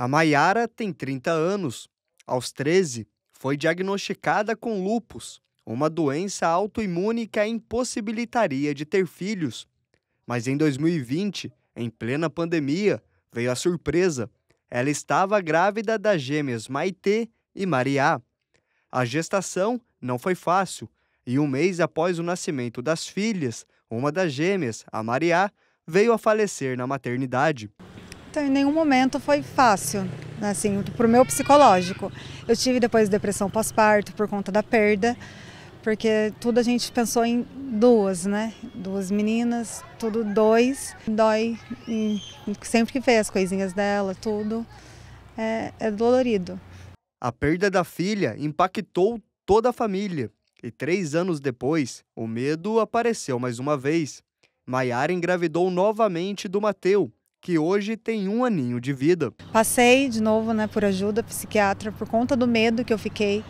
A Maiara tem 30 anos. Aos 13, foi diagnosticada com lupus, uma doença autoimune que a impossibilitaria de ter filhos. Mas em 2020, em plena pandemia, veio a surpresa. Ela estava grávida das gêmeas Maitê e Mariá. A gestação não foi fácil, e um mês após o nascimento das filhas, uma das gêmeas, a Mariá, veio a falecer na maternidade. Então, em nenhum momento foi fácil, né, assim, para o meu psicológico. Eu tive depois depressão pós-parto por conta da perda, porque tudo a gente pensou em duas, né? Duas meninas, tudo dois. Dói sempre que vê as coisinhas dela, tudo é, é dolorido. A perda da filha impactou toda a família. E três anos depois, o medo apareceu mais uma vez. Maiara engravidou novamente do Mateu, que hoje tem um aninho de vida. Passei de novo né, por ajuda psiquiatra por conta do medo que eu fiquei.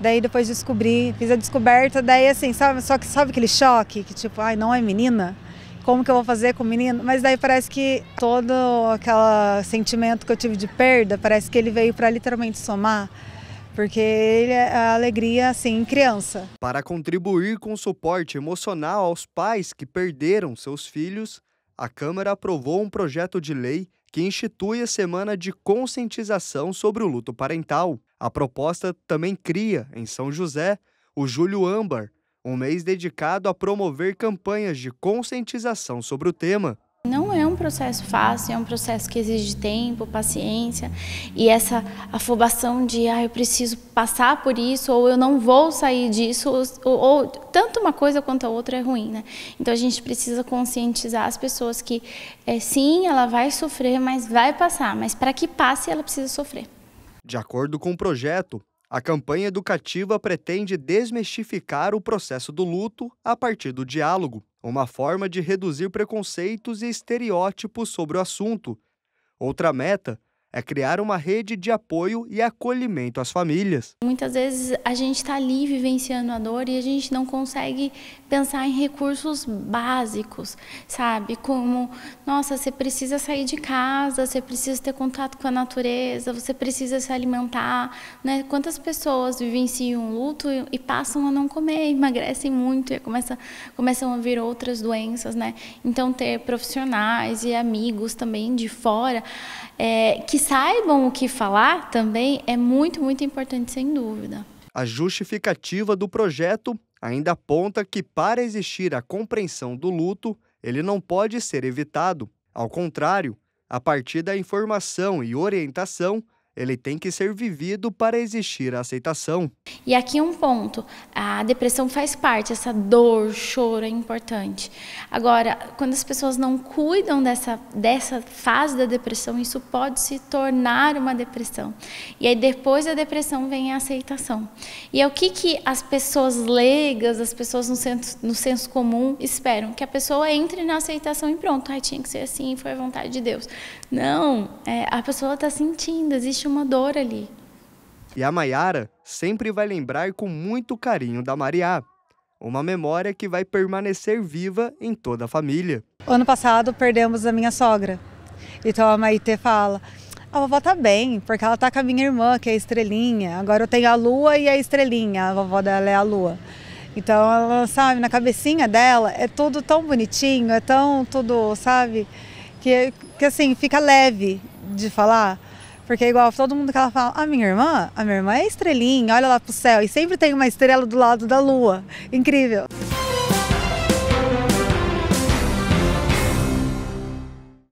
Daí depois descobri, fiz a descoberta, daí assim, sabe, só que sabe aquele choque que tipo, ai, não é menina? Como que eu vou fazer com o menino? Mas daí parece que todo aquele sentimento que eu tive de perda, parece que ele veio para literalmente somar porque ele é a alegria assim criança. Para contribuir com o suporte emocional aos pais que perderam seus filhos, a Câmara aprovou um projeto de lei que institui a semana de conscientização sobre o luto parental. A proposta também cria, em São José, o Julho Âmbar, um mês dedicado a promover campanhas de conscientização sobre o tema. Não é um processo fácil, é um processo que exige tempo, paciência e essa afobação de ah, eu preciso passar por isso ou eu não vou sair disso, ou, ou tanto uma coisa quanto a outra é ruim, né? Então a gente precisa conscientizar as pessoas que é, sim, ela vai sofrer, mas vai passar, mas para que passe ela precisa sofrer. De acordo com o projeto, a campanha educativa pretende desmistificar o processo do luto a partir do diálogo, uma forma de reduzir preconceitos e estereótipos sobre o assunto. Outra meta é criar uma rede de apoio e acolhimento às famílias. Muitas vezes a gente está ali vivenciando a dor e a gente não consegue pensar em recursos básicos, sabe? Como, nossa, você precisa sair de casa, você precisa ter contato com a natureza, você precisa se alimentar, né? Quantas pessoas vivenciam um luto e passam a não comer, emagrecem muito e começa, começam a vir outras doenças, né? Então ter profissionais e amigos também de fora é, que que saibam o que falar também é muito, muito importante, sem dúvida. A justificativa do projeto ainda aponta que, para existir a compreensão do luto, ele não pode ser evitado. Ao contrário, a partir da informação e orientação, ele tem que ser vivido para existir a aceitação. E aqui é um ponto, a depressão faz parte, essa dor, choro é importante. Agora, quando as pessoas não cuidam dessa, dessa fase da depressão, isso pode se tornar uma depressão. E aí depois da depressão vem a aceitação. E é o que, que as pessoas leigas, as pessoas no senso, no senso comum esperam? Que a pessoa entre na aceitação e pronto, tinha que ser assim, foi a vontade de Deus. Não, é, a pessoa está sentindo, existe uma dor ali. E a Maiara sempre vai lembrar com muito carinho da Mariá, uma memória que vai permanecer viva em toda a família. Ano passado perdemos a minha sogra. Então a Maite fala: a vovó tá bem, porque ela tá com a minha irmã, que é a estrelinha. Agora eu tenho a lua e a estrelinha. A vovó dela é a lua. Então ela, sabe, na cabecinha dela é tudo tão bonitinho, é tão tudo, sabe, que, que assim, fica leve de falar. Porque é igual todo mundo que ela fala, a ah, minha irmã, a ah, minha irmã é estrelinha, olha lá pro céu. E sempre tem uma estrela do lado da lua. Incrível.